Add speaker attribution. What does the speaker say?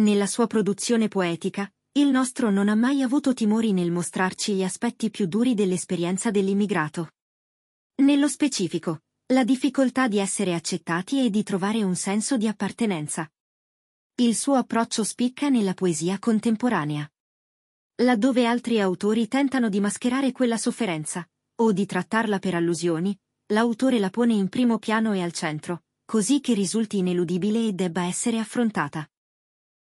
Speaker 1: Nella sua produzione poetica, il nostro non ha mai avuto timori nel mostrarci gli aspetti più duri dell'esperienza dell'immigrato. Nello specifico, la difficoltà di essere accettati e di trovare un senso di appartenenza. Il suo approccio spicca nella poesia contemporanea. Laddove altri autori tentano di mascherare quella sofferenza, o di trattarla per allusioni, l'autore la pone in primo piano e al centro, così che risulti ineludibile e debba essere affrontata.